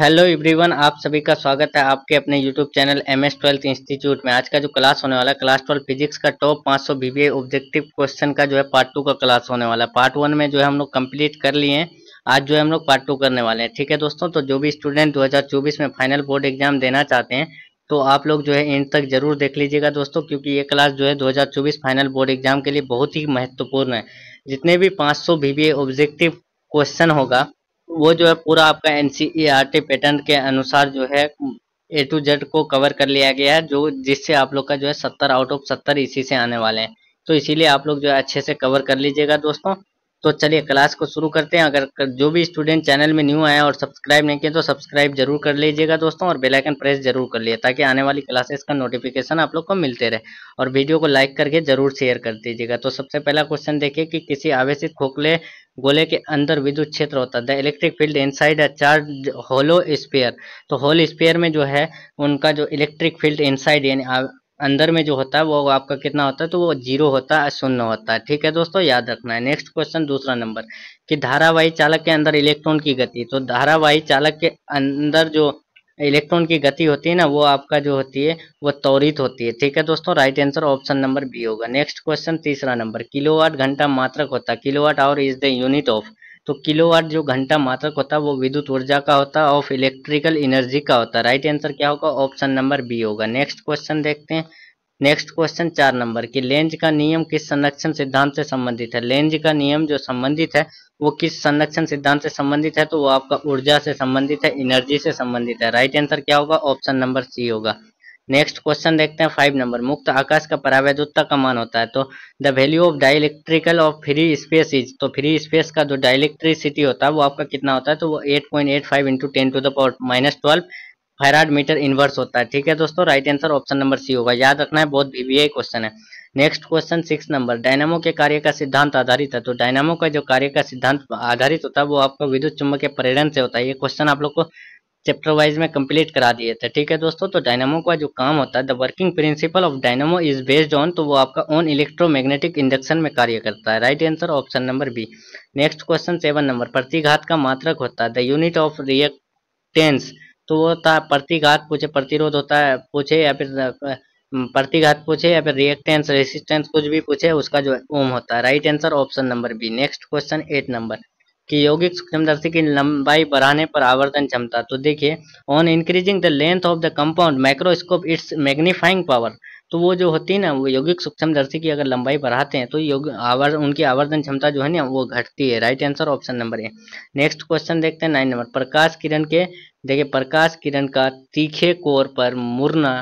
hello everyone आप सभी का स्वागत है आपके अपने YouTube channel M S twelfth institute में आज का जो क्लास होने वाला है क्लास ट्वेल्व फिजिक्स का टॉप 500 सौ बी ऑब्जेक्टिव क्वेश्चन का जो है पार्ट टू का क्लास होने वाला है पार्ट वन में जो है हम लोग कंप्लीट कर लिए हैं आज जो है हम लोग पार्ट टू करने वाले हैं ठीक है दोस्तों तो जो भी स्टूडेंट दो में फाइनल बोर्ड एग्जाम देना चाहते हैं तो आप लोग जो है एंड तक जरूर देख लीजिएगा दोस्तों क्योंकि ये क्लास जो है 2024 फाइनल बोर्ड एग्जाम के लिए बहुत ही महत्वपूर्ण है जितने भी 500 सौ ऑब्जेक्टिव क्वेश्चन होगा वो जो है पूरा आपका एन पैटर्न e के अनुसार जो है ए टू जेड को कवर कर लिया गया है जो जिससे आप लोग का जो है सत्तर आउट ऑफ सत्तर इसी से आने वाले हैं तो इसीलिए आप लोग जो है अच्छे से कवर कर लीजिएगा दोस्तों तो चलिए क्लास को शुरू करते हैं अगर जो भी स्टूडेंट चैनल में न्यू आया और सब्सक्राइब नहीं किया तो सब्सक्राइब जरूर कर लीजिएगा दोस्तों और बेल आइकन प्रेस जरूर कर लिए ताकि आने वाली क्लासेस का नोटिफिकेशन आप लोग को मिलते रहे और वीडियो को लाइक करके जरूर शेयर कर दीजिएगा तो सबसे पहला क्वेश्चन देखिए कि, कि किसी आवेशित खोखले गोले के अंदर विद्युत क्षेत्र होता है the electric field inside a charge hollow sphere तो होल स्पेयर में जो है उनका जो इलेक्ट्रिक फील्ड इन साइड यानी अंदर में जो होता है वो आपका कितना होता है तो वो जीरो होता है शून्य होता है ठीक है दोस्तों याद रखना है नेक्स्ट क्वेश्चन दूसरा नंबर कि धारावाही चालक के अंदर इलेक्ट्रॉन की गति तो धारावाही चालक के अंदर जो इलेक्ट्रॉन की गति होती है ना वो आपका जो होती है वो त्वरित होती है ठीक है दोस्तों right answer option number B होगा नेक्स्ट क्वेश्चन तीसरा नंबर किलोवाट घंटा मात्रक होता है kilowatt hour is the unit of तो किलोवाट जो घंटा मात्रक होता है वो विद्युत ऊर्जा का होता है ऑफ इलेक्ट्रिकल एनर्जी का होता है राइट आंसर क्या होगा ऑप्शन नंबर बी होगा नेक्स्ट क्वेश्चन देखते हैं नेक्स्ट क्वेश्चन चार नंबर की लेंज का नियम किस संरक्षण सिद्धांत से संबंधित है लेंज का नियम जो संबंधित है वो किस संरक्षण सिद्धांत से संबंधित है तो वो आपका ऊर्जा से संबंधित है एनर्जी से संबंधित है राइट आंसर क्या होगा ऑप्शन नंबर सी होगा नेक्स्ट क्वेश्चन देखते हैं फाइव नंबर मुक्त आकाश का परावैद्युतता का मान होता है तो the value of dielectrical of free space is तो फ्री स्पेस का जो डाइलेक्ट्रिसिटी होता है वो आपका कितना होता है तो वो eight point eight five into ten to the power minus twelve farad meter inverse होता है ठीक है दोस्तों right answer option number C होगा याद रखना है बहुत बीबीआई क्वेश्चन है next question six number dynamo के कार्य का सिद्धांत आधारित है तो डायनामो का जो कार्य का सिद्धांत आधारित होता है वो आपका विद्युत चुंबक के प्रेरण से होता है ये क्वेश्चन आप लोग को चैप्टर वाइज में कंप्लीट करा दिए थे ठीक है दोस्तों तो डायनामो का जो काम होता है the working principle of dynamo is based on तो वो आपका ऑन इलेक्ट्रोमैग्नेटिक इंडक्शन में कार्य करता है right answer option number B next question seven number प्रतिघात का मात्रक होता है द यूनिट ऑफ रिएक्टेंस तो वो होता है प्रतिघात पूछे प्रतिरोध होता है पूछे या फिर प्रतिघात पूछे या फिर रिएक्टेंस रेसिस्टेंस कुछ भी पूछे उसका जो ओम होता है right answer option number B next question eight number कि यौगिक सूक्ष्मदर्शी की लंबाई बढ़ाने पर आवर्धन क्षमता तो देखिए on increasing the length of the compound microscope its magnifying power तो वो जो होती है ना वो यौगिक सूक्ष्मदर्शी की अगर लंबाई बढ़ाते हैं तो योग आवर उनकी आवर्धन क्षमता जो है ना वो घटती है right answer option number A next question देखते हैं नाइन नंबर प्रकाश किरण के देखिए प्रकाश किरण का तीखे कोर पर मुरना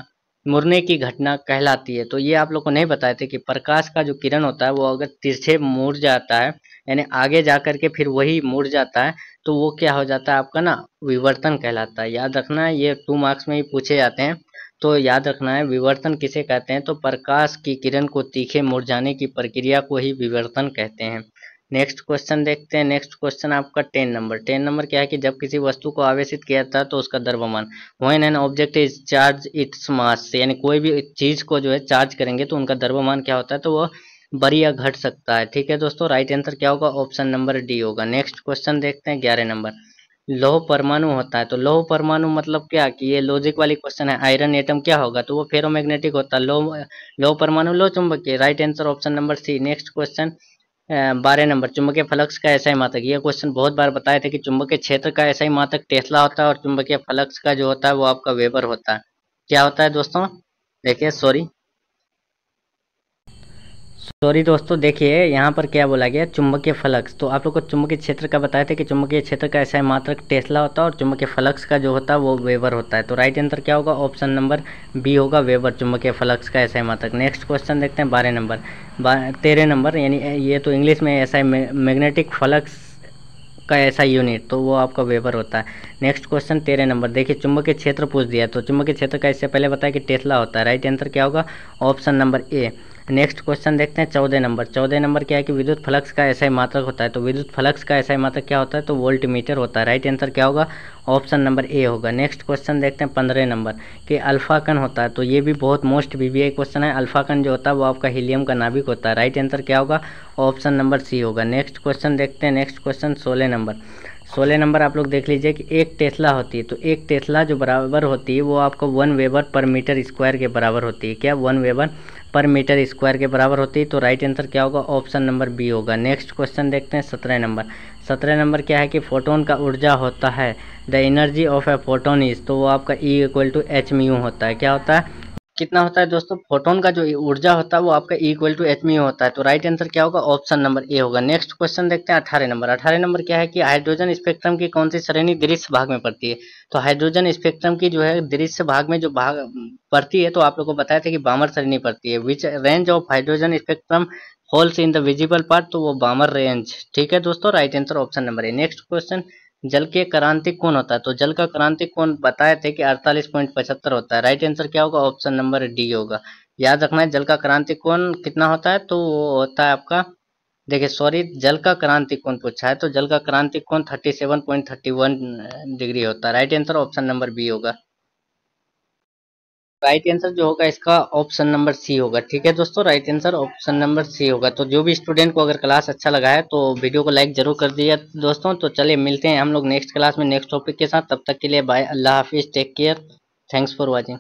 मुरने की घटना कहलाती है तो ये आप लोग को नहीं बताए थे कि प्रकाश का जो किरण होता है वो अगर तिरछे मुड़ जाता है यानी आगे जा कर के फिर वही मुड़ जाता है तो वो क्या हो जाता है आपका ना विवर्तन कहलाता है याद रखना है ये टू मार्क्स में ही पूछे जाते हैं तो याद रखना है विवर्तन किसे कहते हैं तो प्रकाश की किरण को तीखे मुड़ जाने की प्रक्रिया को ही विवर्तन कहते हैं नेक्स्ट क्वेश्चन देखते हैं नेक्स्ट क्वेश्चन आपका टेन नंबर टेन नंबर क्या है कि जब किसी वस्तु को आवेशित किया जाता है तो उसका दर्भमान when an object is charge its mass से यानी कोई भी चीज को जो है चार्ज करेंगे तो उनका दर्भमान क्या होता है तो वो बढ़िया घट सकता है ठीक है दोस्तों राइट आंसर क्या होगा ऑप्शन नंबर डी होगा नेक्स्ट क्वेश्चन देखते हैं ग्यारह नंबर लोह परमाणु होता है तो लोह परमाणु मतलब क्या कि ये लॉजिक वाली क्वेश्चन है आयरन एटम क्या होगा तो वो फेरोमैग्नेटिक होता है लोह लोह परमाणु लोह चुंबकीय right answer option number C next question बारह नंबर चुंबकीय फलक्स का ऐसा ही मातक ये क्वेश्चन बहुत बार बताए थे कि चुंबकीय क्षेत्र का ऐसा ही मातक टेस्ला होता है और चुंबकीय फलक्स का जो होता है वो आपका वेबर होता है क्या होता है दोस्तों देखिए सॉरी सॉरी दोस्तों देखिए यहाँ पर क्या बोला गया चुंबकीय फलक्स तो आप लोग को चुंबकीय क्षेत्र का बताया था कि चुंबकीय क्षेत्र का ऐसा मात्रक टेस्ला होता है और चुंबकीय फलक्स का जो होता है वो वेवर होता है तो राइट आंसर क्या होगा ऑप्शन नंबर बी होगा वेवर चुंबकीय फलक्स का ऐसा मात्रक नेक्स्ट क्वेश्चन देखते हैं बारह नंबर तेरह नंबर यानी ये तो इंग्लिश में ऐसा मैग्नेटिक फलक्स का ऐसा यूनिट तो वो आपका वेबर होता है नेक्स्ट क्वेश्चन तेरह नंबर देखिए चुंबकीय क्षेत्र पूछ दिया तो चुंबकीय क्षेत्र का इससे पहले बताया कि टेस्ला होता है राइट आंसर क्या होगा option number A next question देखते हैं चौदह नंबर चौदह नंबर क्या है कि विद्युत फ्लक्स का ऐसा ही मात्रक होता है तो विद्युत फ्लक्स का ऐसा ही मात्रक क्या होता है तो वोल्ट मीटर होता है राइट आंसर क्या होगा ऑप्शन नंबर ए होगा नेक्स्ट क्वेश्चन देखते हैं पंद्रह नंबर कि अल्फाकन होता है तो ये भी बहुत मोस्ट बीबीआई क्वेश्चन है अल्फाकन जो होता है वो आपका हीलियम का नाभिक होता है राइट आंसर क्या होगा ऑप्शन नंबर सी होगा नेक्स्ट क्वेश्चन देखते हैं नेक्स्ट क्वेश्चन सोलह नंबर सोलह नंबर आप लोग देख लीजिए कि एक टेस्ला होती है तो एक टेस्ला जो बराबर होती है वो आपको one weber per metre square के बराबर होती है क्या one weber per metre square के बराबर होती है तो राइट आंसर क्या होगा ऑप्शन नंबर बी होगा नेक्स्ट क्वेश्चन देखते हैं सत्रह नंबर सत्रह नंबर क्या है कि फोटोन का ऊर्जा होता है the energy of a photon is तो वो आपका E equal to H U होता है क्या होता है कितना होता है दोस्तों फोटोन का जो ऊर्जा होता है वो आपका इक्वल टू एच मी होता है तो राइट आंसर क्या होगा ऑप्शन नंबर ए होगा नेक्स्ट क्वेश्चन देखते हैं अठारह नंबर अठारह नंबर क्या है कि हाइड्रोजन स्पेक्ट्रम की कौन सी श्रेणी दृश्य भाग में पड़ती है तो हाइड्रोजन स्पेक्ट्रम की जो है दृश्य भाग में जो भाग पड़ती है तो आप लोग को बताया था कि बामर श्रेणी पड़ती है which range of hydrogen spectrum holds in the visible part तो वो बामर रेंज ठीक है दोस्तों right answer option number A next question जल के क्रांतिक कौन होता है तो जल का क्रांतिक कौन बताए थे कि अड़तालीस पॉइंट पचहत्तर होता है राइट आंसर क्या होगा ऑप्शन नंबर डी होगा याद रखना है जल का क्रांतिक कौन कितना होता है तो वो होता है आपका देखिए सॉरी जल का क्रांतिक कौन पूछा है तो जल का क्रांतिक कौन thirty seven point thirty one degree होता है right answer option number B होगा राइट आंसर जो होगा इसका ऑप्शन नंबर सी होगा ठीक है दोस्तों right answer option number C होगा तो जो भी स्टूडेंट को अगर क्लास अच्छा लगा है तो वीडियो को लाइक जरूर कर दिया दोस्तों तो चलिए मिलते हैं हम लोग नेक्स्ट क्लास में नेक्स्ट टॉपिक के साथ तब तक के लिए बाय अल्लाह हाफिज़ take care thanks for watching